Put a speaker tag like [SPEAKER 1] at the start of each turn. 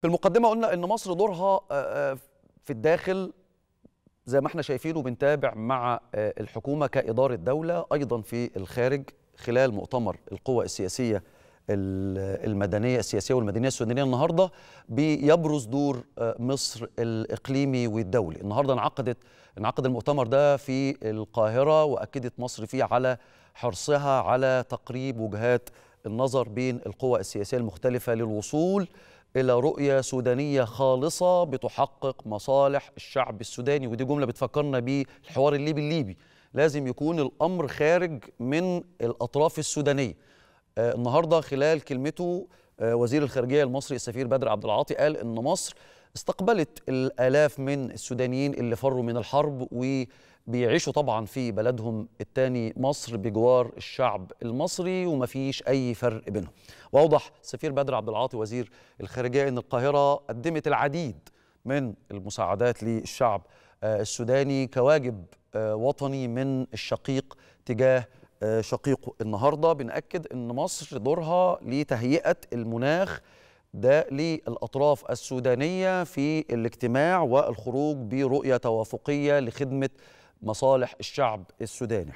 [SPEAKER 1] في المقدمة قلنا أن مصر دورها آه، آه، في الداخل زي ما احنا شايفين وبنتابع مع آه، الحكومة كإدارة دولة أيضا في الخارج خلال مؤتمر القوى السياسية المدنية السياسية والمدنية السودانية النهاردة بيبرز دور مصر الإقليمي والدولي النهاردة انعقدت انعقد المؤتمر ده في القاهرة وأكدت مصر فيه على حرصها على تقريب وجهات النظر بين القوى السياسية المختلفة للوصول الى رؤيه سودانيه خالصه بتحقق مصالح الشعب السوداني ودي جمله بتفكرنا بالحوار الليبي الليبي لازم يكون الامر خارج من الاطراف السودانيه آه، النهارده خلال كلمته آه، وزير الخارجيه المصري السفير بدر عبد العاطي قال ان مصر استقبلت الالاف من السودانيين اللي فروا من الحرب و بيعيشوا طبعا في بلدهم الثاني مصر بجوار الشعب المصري وما فيش أي فرق بينهم وأوضح سفير بدر عبد العاطي وزير الخارجية أن القاهرة قدمت العديد من المساعدات للشعب آه، السوداني كواجب آه، وطني من الشقيق تجاه آه، شقيقه النهارده بنأكد ان مصر دورها لتهيئه المناخ ده للاطراف السودانيه في الاجتماع والخروج برؤيه توافقيه لخدمه مصالح الشعب السوداني